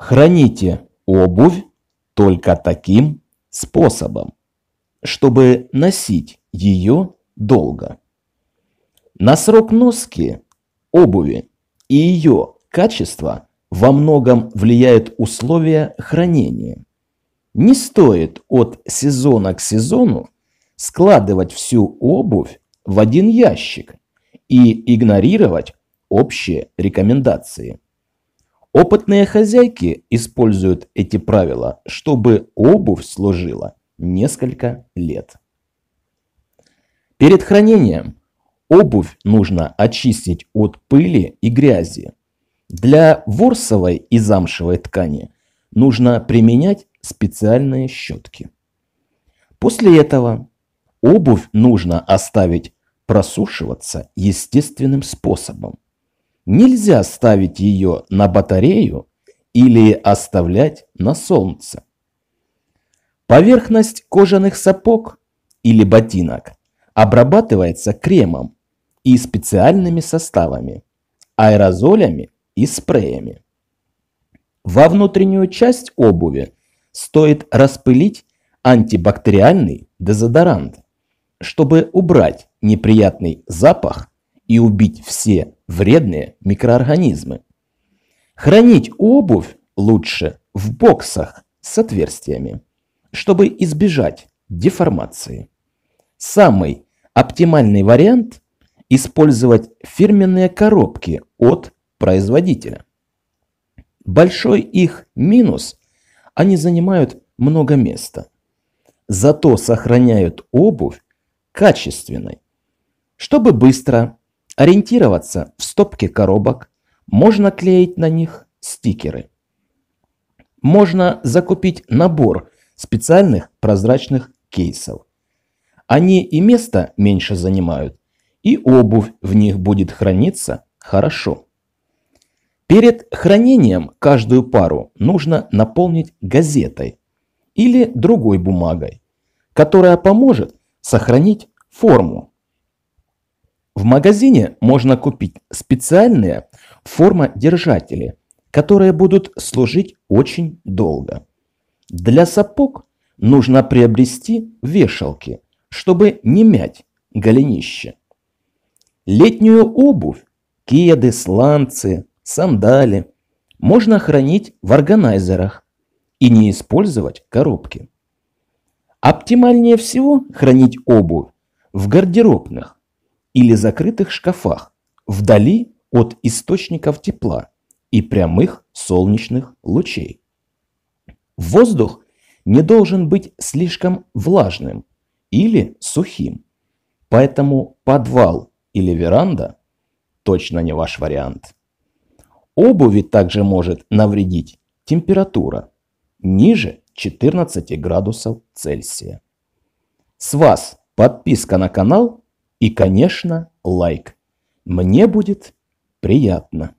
Храните обувь только таким способом, чтобы носить ее долго. На срок носки обуви и ее качество во многом влияет условия хранения. Не стоит от сезона к сезону складывать всю обувь в один ящик и игнорировать общие рекомендации. Опытные хозяйки используют эти правила, чтобы обувь служила несколько лет. Перед хранением обувь нужно очистить от пыли и грязи. Для ворсовой и замшевой ткани нужно применять специальные щетки. После этого обувь нужно оставить просушиваться естественным способом Нельзя ставить ее на батарею или оставлять на солнце. Поверхность кожаных сапог или ботинок обрабатывается кремом и специальными составами, аэрозолями и спреями. Во внутреннюю часть обуви стоит распылить антибактериальный дезодорант, чтобы убрать неприятный запах и убить все вредные микроорганизмы. Хранить обувь лучше в боксах с отверстиями, чтобы избежать деформации. Самый оптимальный вариант – использовать фирменные коробки от производителя. Большой их минус – они занимают много места. Зато сохраняют обувь качественной, чтобы быстро Ориентироваться в стопке коробок, можно клеить на них стикеры. Можно закупить набор специальных прозрачных кейсов. Они и место меньше занимают, и обувь в них будет храниться хорошо. Перед хранением каждую пару нужно наполнить газетой или другой бумагой, которая поможет сохранить форму в магазине можно купить специальные формодержатели, которые будут служить очень долго. Для сапог нужно приобрести вешалки, чтобы не мять голенище. Летнюю обувь, кеды, сланцы, сандали можно хранить в органайзерах и не использовать коробки. Оптимальнее всего хранить обувь в гардеробных, или закрытых шкафах, вдали от источников тепла и прямых солнечных лучей. Воздух не должен быть слишком влажным или сухим, поэтому подвал или веранда точно не ваш вариант. Обуви также может навредить температура ниже 14 градусов Цельсия. С вас подписка на канал и, конечно, лайк. Мне будет приятно.